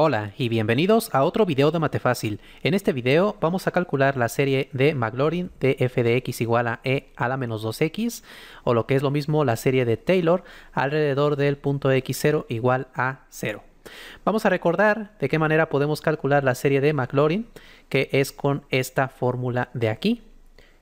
Hola y bienvenidos a otro video de Mate Fácil. En este video vamos a calcular la serie de Maclaurin de f de x igual a e a la menos 2x o lo que es lo mismo la serie de Taylor alrededor del punto x0 igual a 0. Vamos a recordar de qué manera podemos calcular la serie de Maclaurin que es con esta fórmula de aquí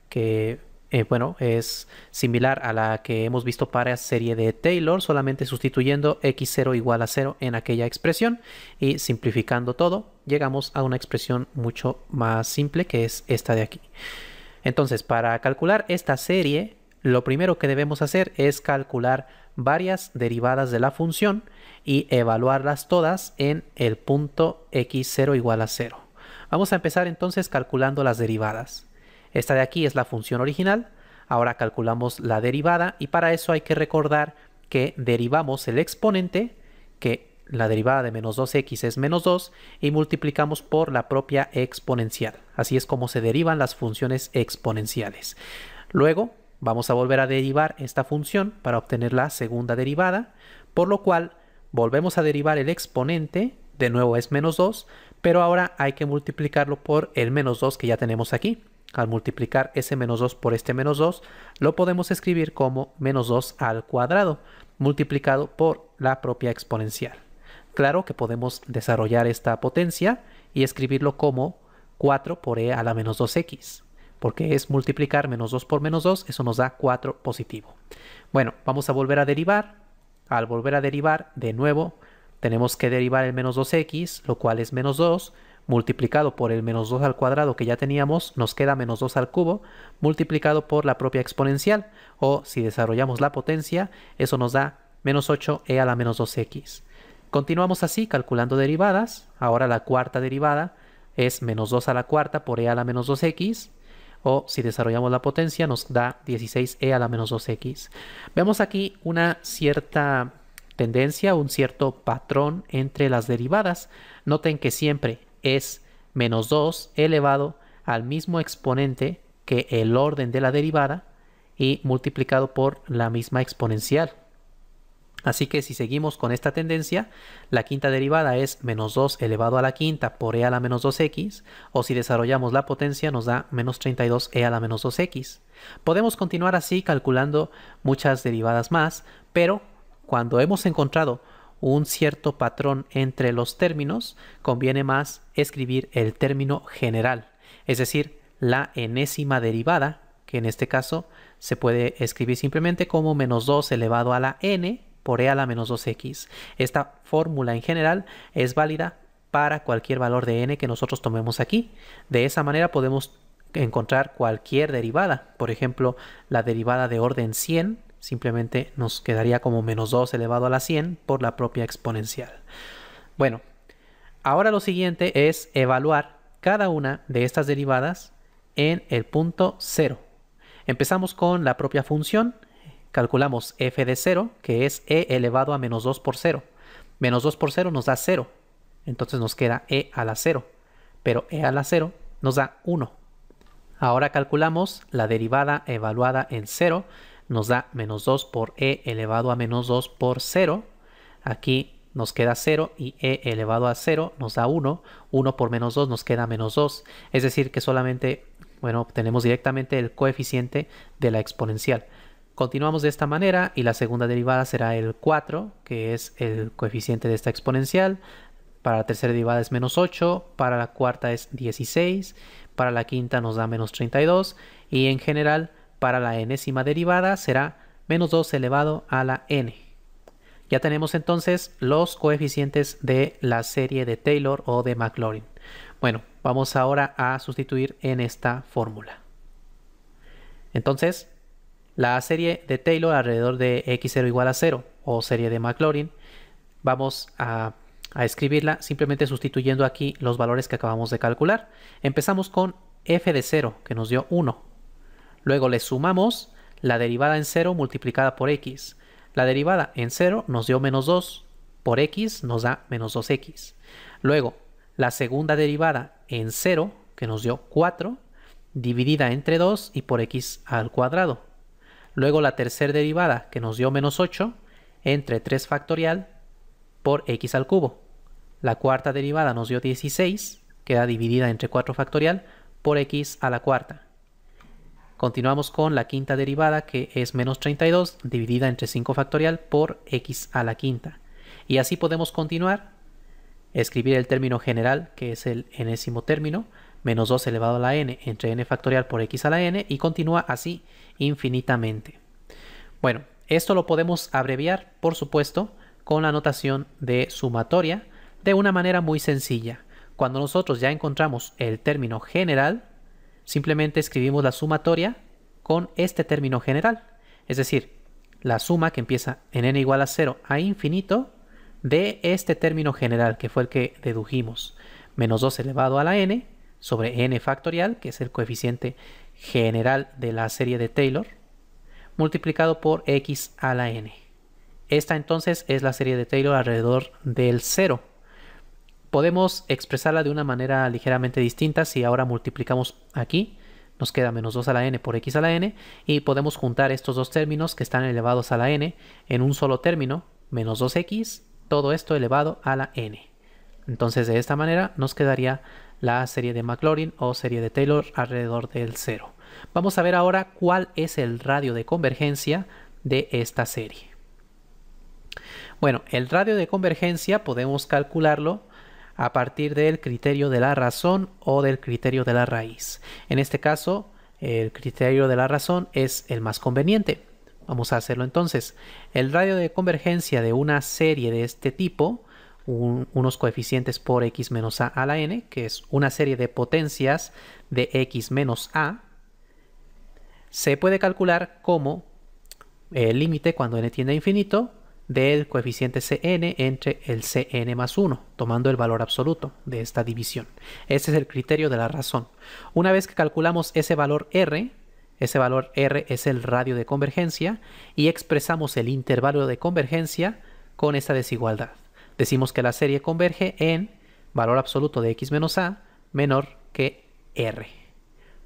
que eh, bueno, es similar a la que hemos visto para la serie de Taylor, solamente sustituyendo x0 igual a 0 en aquella expresión y simplificando todo, llegamos a una expresión mucho más simple que es esta de aquí. Entonces, para calcular esta serie, lo primero que debemos hacer es calcular varias derivadas de la función y evaluarlas todas en el punto x0 igual a 0. Vamos a empezar entonces calculando las derivadas. Esta de aquí es la función original, ahora calculamos la derivada y para eso hay que recordar que derivamos el exponente, que la derivada de menos 2x es menos 2, y multiplicamos por la propia exponencial. Así es como se derivan las funciones exponenciales. Luego vamos a volver a derivar esta función para obtener la segunda derivada, por lo cual volvemos a derivar el exponente, de nuevo es menos 2, pero ahora hay que multiplicarlo por el menos 2 que ya tenemos aquí. Al multiplicar ese menos 2 por este menos 2, lo podemos escribir como menos 2 al cuadrado, multiplicado por la propia exponencial. Claro que podemos desarrollar esta potencia y escribirlo como 4 por e a la menos 2x, porque es multiplicar menos 2 por menos 2, eso nos da 4 positivo. Bueno, vamos a volver a derivar. Al volver a derivar, de nuevo, tenemos que derivar el menos 2x, lo cual es menos 2, multiplicado por el menos 2 al cuadrado que ya teníamos, nos queda menos 2 al cubo, multiplicado por la propia exponencial, o si desarrollamos la potencia, eso nos da menos 8e a la menos 2x. Continuamos así calculando derivadas, ahora la cuarta derivada es menos 2 a la cuarta por e a la menos 2x, o si desarrollamos la potencia nos da 16e a la menos 2x. Vemos aquí una cierta tendencia, un cierto patrón entre las derivadas. Noten que siempre es menos 2 elevado al mismo exponente que el orden de la derivada y multiplicado por la misma exponencial. Así que si seguimos con esta tendencia, la quinta derivada es menos 2 elevado a la quinta por e a la menos 2x, o si desarrollamos la potencia nos da menos 32 e a la menos 2x. Podemos continuar así calculando muchas derivadas más, pero cuando hemos encontrado un cierto patrón entre los términos, conviene más escribir el término general, es decir, la enésima derivada, que en este caso se puede escribir simplemente como menos 2 elevado a la n por e a la menos 2x. Esta fórmula en general es válida para cualquier valor de n que nosotros tomemos aquí. De esa manera podemos encontrar cualquier derivada, por ejemplo, la derivada de orden 100 Simplemente nos quedaría como menos 2 elevado a la 100 por la propia exponencial. Bueno, ahora lo siguiente es evaluar cada una de estas derivadas en el punto 0. Empezamos con la propia función. Calculamos f de 0, que es e elevado a menos 2 por 0. Menos 2 por 0 nos da 0. Entonces nos queda e a la 0. Pero e a la 0 nos da 1. Ahora calculamos la derivada evaluada en 0, nos da menos 2 por e elevado a menos 2 por 0. Aquí nos queda 0 y e elevado a 0 nos da 1. 1 por menos 2 nos queda menos 2. Es decir que solamente, bueno, obtenemos directamente el coeficiente de la exponencial. Continuamos de esta manera y la segunda derivada será el 4, que es el coeficiente de esta exponencial. Para la tercera derivada es menos 8, para la cuarta es 16, para la quinta nos da menos 32 y en general para la enésima derivada será menos 2 elevado a la n. Ya tenemos entonces los coeficientes de la serie de Taylor o de Maclaurin. Bueno, vamos ahora a sustituir en esta fórmula. Entonces, la serie de Taylor alrededor de x0 igual a 0 o serie de Maclaurin, vamos a, a escribirla simplemente sustituyendo aquí los valores que acabamos de calcular. Empezamos con f de 0 que nos dio 1 Luego le sumamos la derivada en 0 multiplicada por x. La derivada en 0 nos dio menos 2, por x nos da menos 2x. Luego, la segunda derivada en 0, que nos dio 4, dividida entre 2 y por x al cuadrado. Luego la tercera derivada, que nos dio menos 8, entre 3 factorial por x al cubo. La cuarta derivada nos dio 16, queda dividida entre 4 factorial por x a la cuarta. Continuamos con la quinta derivada que es menos 32 dividida entre 5 factorial por x a la quinta. Y así podemos continuar, escribir el término general que es el enésimo término, menos 2 elevado a la n entre n factorial por x a la n y continúa así infinitamente. Bueno, esto lo podemos abreviar, por supuesto, con la notación de sumatoria de una manera muy sencilla. Cuando nosotros ya encontramos el término general, simplemente escribimos la sumatoria con este término general. Es decir, la suma que empieza en n igual a 0 a infinito de este término general que fue el que dedujimos. Menos 2 elevado a la n sobre n factorial, que es el coeficiente general de la serie de Taylor, multiplicado por x a la n. Esta entonces es la serie de Taylor alrededor del 0 podemos expresarla de una manera ligeramente distinta si ahora multiplicamos aquí. Nos queda menos 2 a la n por x a la n y podemos juntar estos dos términos que están elevados a la n en un solo término, menos 2x, todo esto elevado a la n. Entonces de esta manera nos quedaría la serie de Maclaurin o serie de Taylor alrededor del 0. Vamos a ver ahora cuál es el radio de convergencia de esta serie. Bueno, el radio de convergencia podemos calcularlo a partir del criterio de la razón o del criterio de la raíz. En este caso, el criterio de la razón es el más conveniente. Vamos a hacerlo entonces. El radio de convergencia de una serie de este tipo, unos coeficientes por x menos a a la n, que es una serie de potencias de x menos a, se puede calcular como el límite cuando n tiende a infinito del coeficiente Cn entre el Cn más 1, tomando el valor absoluto de esta división. Ese es el criterio de la razón. Una vez que calculamos ese valor R, ese valor R es el radio de convergencia, y expresamos el intervalo de convergencia con esta desigualdad. Decimos que la serie converge en valor absoluto de x menos a menor que R.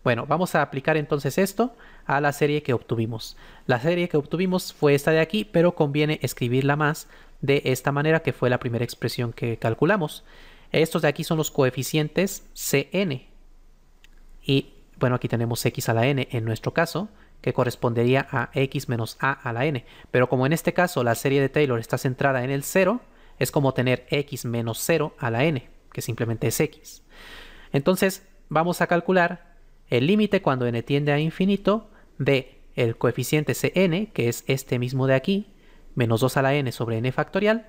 Bueno, vamos a aplicar entonces esto a la serie que obtuvimos. La serie que obtuvimos fue esta de aquí, pero conviene escribirla más de esta manera que fue la primera expresión que calculamos. Estos de aquí son los coeficientes Cn. Y bueno, aquí tenemos x a la n en nuestro caso, que correspondería a x menos a a la n. Pero como en este caso la serie de Taylor está centrada en el 0, es como tener x menos 0 a la n, que simplemente es x. Entonces vamos a calcular el límite cuando n tiende a infinito de el coeficiente Cn, que es este mismo de aquí, menos 2 a la n sobre n factorial,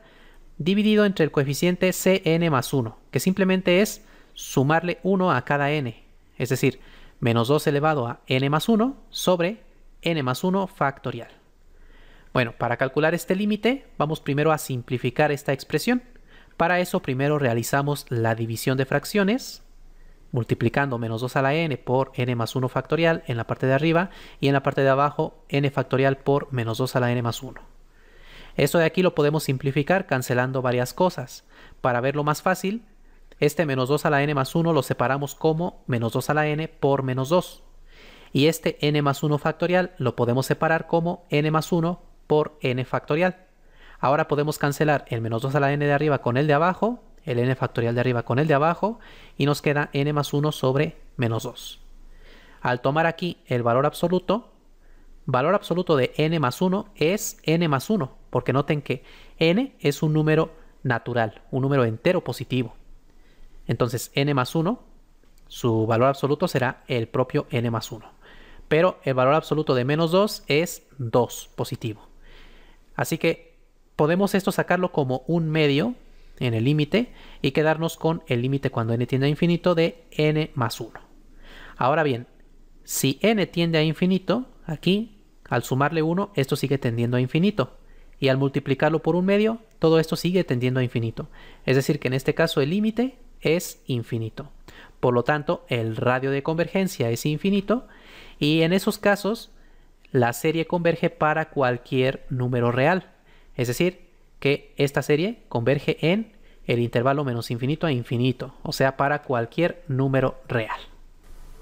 dividido entre el coeficiente Cn más 1, que simplemente es sumarle 1 a cada n, es decir, menos 2 elevado a n más 1 sobre n más 1 factorial. Bueno, para calcular este límite, vamos primero a simplificar esta expresión. Para eso primero realizamos la división de fracciones, multiplicando menos 2 a la n por n más 1 factorial en la parte de arriba y en la parte de abajo n factorial por menos 2 a la n más 1. Esto de aquí lo podemos simplificar cancelando varias cosas. Para verlo más fácil, este menos 2 a la n más 1 lo separamos como menos 2 a la n por menos 2. Y este n más 1 factorial lo podemos separar como n más 1 por n factorial. Ahora podemos cancelar el menos 2 a la n de arriba con el de abajo el n factorial de arriba con el de abajo y nos queda n más 1 sobre menos 2. Al tomar aquí el valor absoluto, valor absoluto de n más 1 es n más 1, porque noten que n es un número natural, un número entero positivo. Entonces n más 1, su valor absoluto será el propio n más 1. Pero el valor absoluto de menos 2 es 2 positivo. Así que podemos esto sacarlo como un medio en el límite y quedarnos con el límite cuando n tiende a infinito de n más 1. Ahora bien, si n tiende a infinito, aquí, al sumarle 1, esto sigue tendiendo a infinito. Y al multiplicarlo por un medio, todo esto sigue tendiendo a infinito. Es decir, que en este caso el límite es infinito. Por lo tanto, el radio de convergencia es infinito. Y en esos casos, la serie converge para cualquier número real. Es decir, que esta serie converge en el intervalo menos infinito a infinito, o sea, para cualquier número real.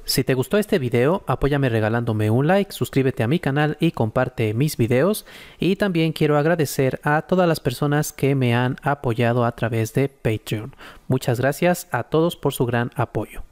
Si te gustó este video, apóyame regalándome un like, suscríbete a mi canal y comparte mis videos. Y también quiero agradecer a todas las personas que me han apoyado a través de Patreon. Muchas gracias a todos por su gran apoyo.